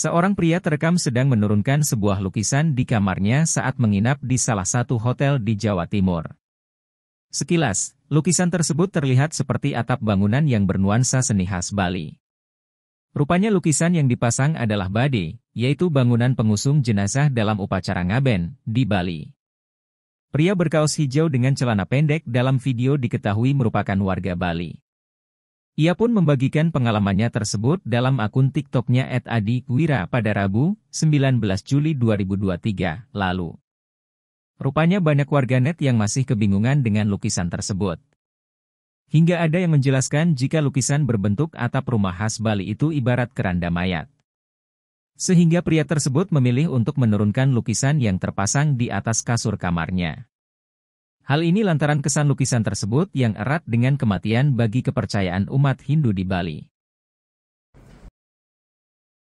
Seorang pria terekam sedang menurunkan sebuah lukisan di kamarnya saat menginap di salah satu hotel di Jawa Timur. Sekilas, lukisan tersebut terlihat seperti atap bangunan yang bernuansa seni khas Bali. Rupanya lukisan yang dipasang adalah bade, yaitu bangunan pengusung jenazah dalam upacara ngaben, di Bali. Pria berkaos hijau dengan celana pendek dalam video diketahui merupakan warga Bali. Ia pun membagikan pengalamannya tersebut dalam akun TikToknya @adikwira pada Rabu, 19 Juli 2023 lalu. Rupanya banyak warganet yang masih kebingungan dengan lukisan tersebut. Hingga ada yang menjelaskan jika lukisan berbentuk atap rumah khas Bali itu ibarat keranda mayat. Sehingga pria tersebut memilih untuk menurunkan lukisan yang terpasang di atas kasur kamarnya. Hal ini lantaran kesan lukisan tersebut yang erat dengan kematian bagi kepercayaan umat Hindu di Bali.